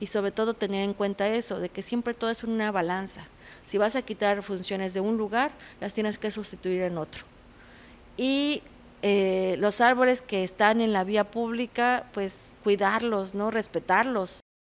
y sobre todo tener en cuenta eso, de que siempre todo es una balanza. Si vas a quitar funciones de un lugar, las tienes que sustituir en otro. Y eh, los árboles que están en la vía pública, pues cuidarlos, ¿no? Respetarlos.